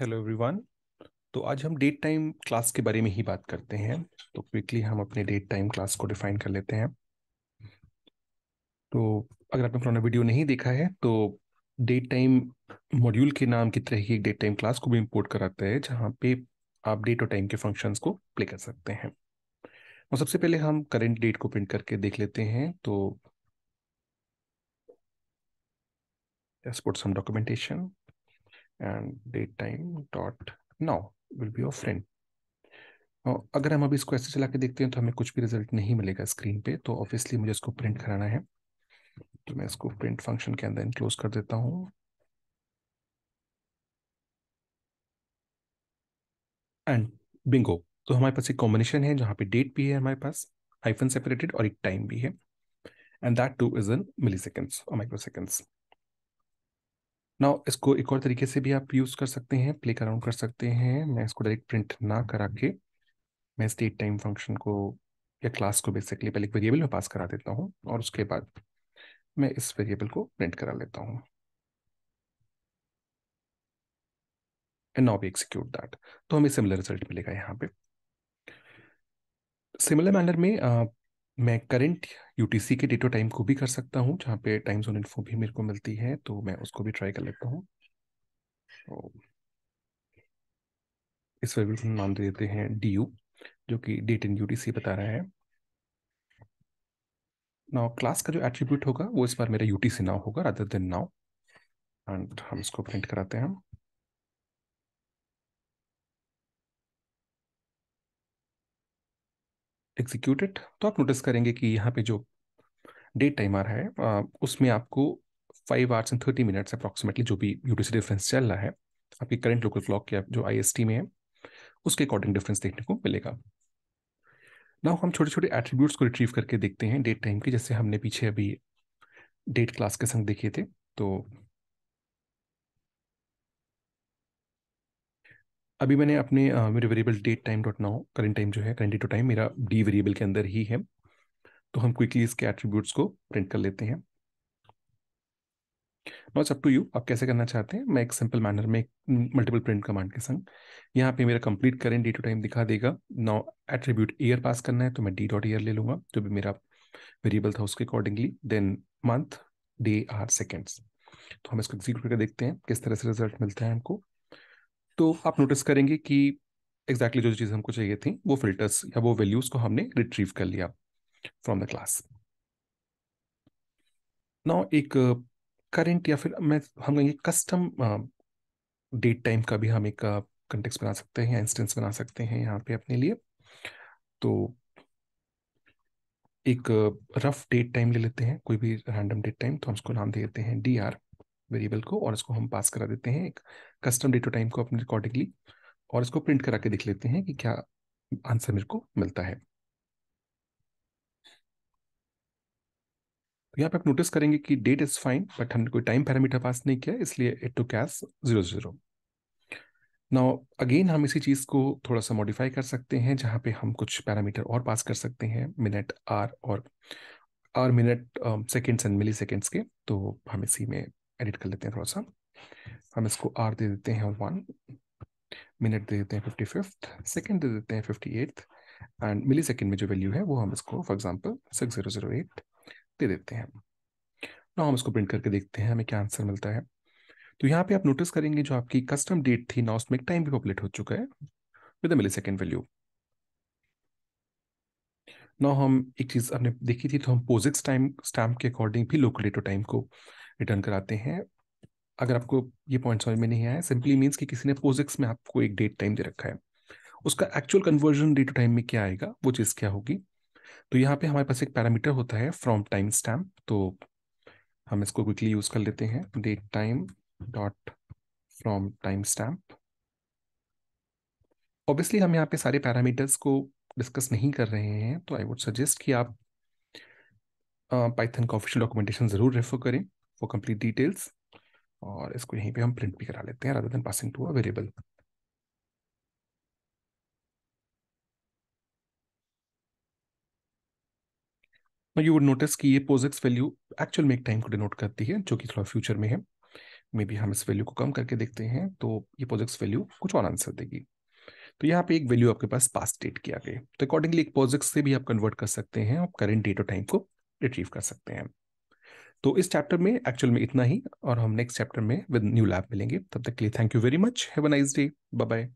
Hello everyone तो आज हम डेट टाइम क्लास के बारे में ही बात करते हैं तो क्विकली हम अपने डेट टाइम क्लास को डिफाइन कर लेते हैं तो अगर आपने पुराना वीडियो नहीं देखा है तो डेट टाइम मॉड्यूल के नाम की तरह ही एक डेट टाइम क्लास को भी इम्पोर्ट कराता है जहाँ पे आप डेट और टाइम के फंक्शंस को प्ले कर सकते हैं और सबसे पहले हम करेंट डेट को प्रिंट करके देख लेते हैं तो export some documentation and date time dot now will be your friend अगर हम अभी इसको ऐसे चला के देखते हैं तो हमें कुछ भी रिजल्ट नहीं मिलेगा स्क्रीन पे तो ऑब्वियसली मुझे इसको प्रिंट कराना है तो मैं इसको प्रिंट फंक्शन के अंदर इनक्लोज कर देता हूँ एंड बिंगो तो हमारे पास एक कॉम्बिनेशन है जहाँ पे डेट भी है हमारे पास हाइफन सेपरेटेड और एक टाइम भी है and that too is in milliseconds और माइक्रो सेकेंड्स ना इसको एक और तरीके से भी आप यूज़ कर सकते हैं प्ले अराउंड कर सकते हैं मैं इसको डायरेक्ट प्रिंट ना करा हम्म। के मैं स्टेट टाइम फंक्शन को या क्लास को बेसिकली पहले एक वेरिएबल में पास करा देता हूँ और उसके बाद मैं इस वेरिएबल को प्रिंट करा लेता हूँ and now we execute that तो हमें सिमिलर रिजल्ट मिलेगा यहाँ पे सिमिलर मैनर में मैं करंट यूटीसी के डेटो टाइम को भी कर सकता हूँ जहाँ पे टाइम जोन इन्फो भी मेरे को मिलती है तो मैं उसको भी ट्राई कर लेता हूँ तो इस वेरिएबल को नाम दे देते हैं डी यू जो कि डेट इन यूटीसी बता रहा है नाउ क्लास का जो एट्रीब्यूट होगा वो इस बार मेरा यूटीसी नाउ होगा अदर देन नाउ एंड हम इसको प्रिंट कराते हैं एग्जीक्यूट इट तो आप नोटिस करेंगे कि यहाँ पे जो डेट टाइमर है उसमें आपको five hours and thirty minutes approximately जो भी यूटीसी डिफरेंस चल रहा है आपकी करंट लोकल क्लॉक के जो आई में है उसके अकॉर्डिंग डिफरेंस देखने को मिलेगा ना हम छोटे छोटे एट्रीब्यूट्स को रिट्रीव करके देखते हैं डेट टाइम के जैसे हमने पीछे अभी डेट क्लास के संग देखे थे तो अभी मैंने अपने मेरे variable date time dot now current time जो है करेंट टू टाइम मेरा डी वेरिएबल के अंदर ही है तो हम क्विकली इसके एट्रीब्यूट्स को प्रिंट कर लेते हैं now it's up to you आप कैसे करना चाहते हैं मैं एक सिंपल मैनर में मल्टीपल प्रिंट कमांड के संग यहाँ पे मेरा complete current day to time दिखा देगा नाउ एट्रीब्यूट ईयर पास करना है तो मैं डी डॉट ईयर ले लूँगा जो भी मेरा वेरिएबल था उसके accordingly then month day hour seconds तो हम इसको एग्जीक्यूट करके देखते हैं किस तरह से रिजल्ट मिलता है हमको तो आप नोटिस करेंगे कि एग्जैक्टली exactly जो चीज़ हमको चाहिए थी वो फिल्टर्स या वो वैल्यूज को हमने रिट्रीव कर लिया फ्रॉम द क्लास नाउ एक करंट uh, या फिर मैं हम कहेंगे कस्टम डेट टाइम का भी हम एक कंटेक्स uh, बना सकते हैं या इंस्टेंस बना सकते हैं यहाँ पे अपने लिए तो एक रफ डेट टाइम ले लेते हैं कोई भी रैंडम डेट टाइम तो हम उसको नाम दे देते हैं डी आर वेरिएबल को और इसको हम पास करा देते हैं एक कस्टम डेटो टाइम को अपने अकॉर्डिंगली और इसको प्रिंट करा के देख लेते हैं कि क्या आंसर मेरे को मिलता है तो यहाँ पे आप नोटिस करेंगे कि डेट इज फाइन बट हमने कोई टाइम पैरामीटर पास नहीं किया इसलिए it to cash zero zero now again हम इसी चीज़ को थोड़ा सा मॉडिफाई कर सकते हैं जहां पे हम कुछ पैरामीटर और पास कर सकते हैं मिनट आर और hour minute seconds and milliseconds के तो हम इसी में एडिट कर लेते हैं थोड़ा सा हम इसको आर दे देते हैं वन मिनट दे देते हैं फिफ्टी फिफ्थ सेकेंड दे देते हैं fifty eighth and millisecond में जो वैल्यू है वो हम इसको for example six zero zero eight दे देते हैं ना हम इसको प्रिंट करके देखते हैं हमें क्या आंसर मिलता है तो यहाँ पे आप नोटिस करेंगे जो आपकी कस्टम डेट थी ना उसमें टाइम भी पॉपुलेट हो चुका है विद मिली सेकेंड वैल्यू ना हम एक चीज़ आपने देखी थी तो हम पोजिक्स टाइम स्टैम्प के अकॉर्डिंग भी लोकल डेट टाइम को रिटर्न कराते हैं अगर आपको ये पॉइंट समझ में नहीं आया सिंपली मीन्स कि किसी ने पोजिक्स में आपको एक डेट टाइम दे रखा है उसका actual conversion date to time में क्या आएगा वो चीज़ क्या होगी तो यहाँ पे हमारे पास एक पैरामीटर होता है फ्रॉम टाइम स्टैम्प तो हम इसको क्विकली यूज़ कर लेते हैं date time dot from timestamp obviously हम यहाँ पे सारे पैरामीटर्स को डिस्कस नहीं कर रहे हैं तो आई वुड सजेस्ट कि आप पाइथन का ऑफिशियल डॉक्यूमेंटेशन ज़रूर रेफर करें फॉर कंप्लीट डिटेल्स और इसको यहीं पे हम प्रिंट भी करा लेते हैं rather than passing to a variable you would notice कि ये पोजिक्स वैल्यू एक्चुअल में एक टाइम को डिनोट करती है जो कि थोड़ा फ्यूचर में है मे बी हम इस वैल्यू को कम करके देखते हैं तो ये पोजिक्स वैल्यू कुछ और आंसर देगी तो यहाँ पे एक वैल्यू आपके पास पास डेट किया गया तो अकॉर्डिंगली एक पोजिक्स से भी आप कन्वर्ट कर सकते हैं और करेंट डेट और टाइम को रिट्रीव कर सकते हैं तो इस चैप्टर में एक्चुअल में इतना ही और हम नेक्स्ट चैप्टर में विद न्यू लैब मिलेंगे तब तक के लिए thank you very much have a nice day bye bye